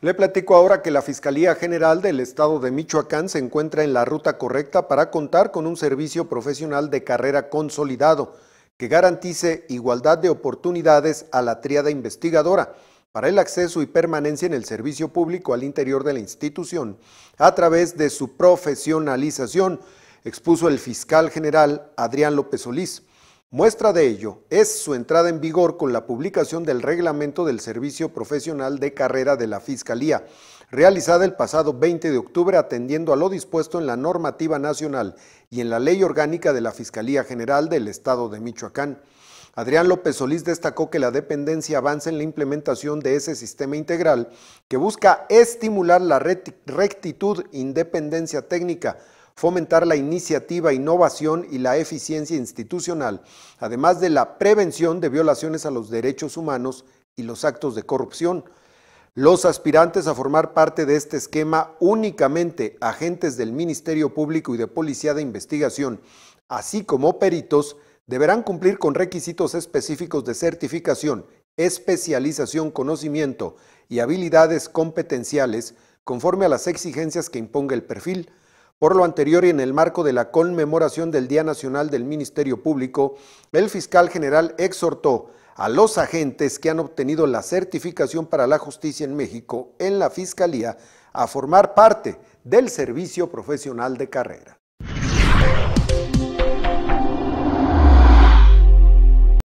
Le platico ahora que la Fiscalía General del Estado de Michoacán se encuentra en la ruta correcta para contar con un servicio profesional de carrera consolidado que garantice igualdad de oportunidades a la triada investigadora para el acceso y permanencia en el servicio público al interior de la institución a través de su profesionalización, expuso el fiscal general Adrián López Solís. Muestra de ello es su entrada en vigor con la publicación del reglamento del servicio profesional de carrera de la Fiscalía, realizada el pasado 20 de octubre atendiendo a lo dispuesto en la normativa nacional y en la ley orgánica de la Fiscalía General del Estado de Michoacán. Adrián López Solís destacó que la dependencia avanza en la implementación de ese sistema integral que busca estimular la rectitud, independencia técnica, fomentar la iniciativa, innovación y la eficiencia institucional, además de la prevención de violaciones a los derechos humanos y los actos de corrupción. Los aspirantes a formar parte de este esquema únicamente agentes del Ministerio Público y de Policía de Investigación, así como peritos, deberán cumplir con requisitos específicos de certificación, especialización, conocimiento y habilidades competenciales conforme a las exigencias que imponga el perfil. Por lo anterior y en el marco de la conmemoración del Día Nacional del Ministerio Público, el fiscal general exhortó a los agentes que han obtenido la certificación para la justicia en México en la Fiscalía a formar parte del servicio profesional de carrera.